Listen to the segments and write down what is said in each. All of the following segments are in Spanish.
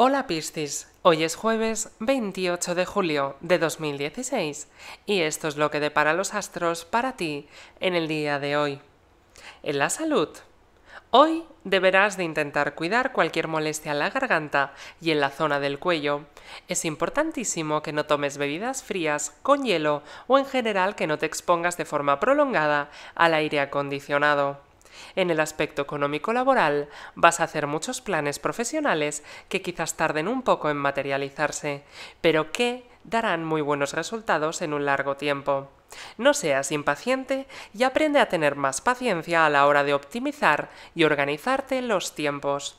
Hola Piscis, hoy es jueves 28 de julio de 2016 y esto es lo que depara los astros para ti en el día de hoy. En la salud. Hoy deberás de intentar cuidar cualquier molestia en la garganta y en la zona del cuello. Es importantísimo que no tomes bebidas frías, con hielo o en general que no te expongas de forma prolongada al aire acondicionado. En el aspecto económico-laboral, vas a hacer muchos planes profesionales que quizás tarden un poco en materializarse, pero que darán muy buenos resultados en un largo tiempo. No seas impaciente y aprende a tener más paciencia a la hora de optimizar y organizarte los tiempos.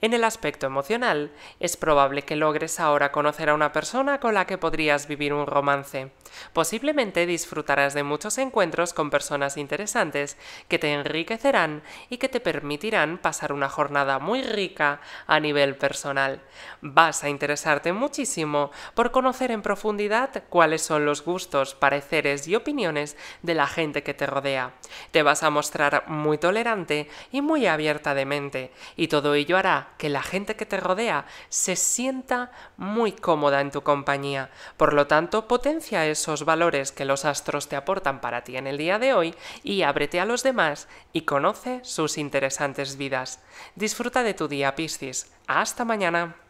En el aspecto emocional, es probable que logres ahora conocer a una persona con la que podrías vivir un romance. Posiblemente disfrutarás de muchos encuentros con personas interesantes que te enriquecerán y que te permitirán pasar una jornada muy rica a nivel personal. Vas a interesarte muchísimo por conocer en profundidad cuáles son los gustos, pareceres y opiniones de la gente que te rodea. Te vas a mostrar muy tolerante y muy abierta de mente y todo ello hará que la gente que te rodea se sienta muy cómoda en tu compañía. Por lo tanto, potencia eso esos valores que los astros te aportan para ti en el día de hoy y ábrete a los demás y conoce sus interesantes vidas. Disfruta de tu día, Piscis. Hasta mañana.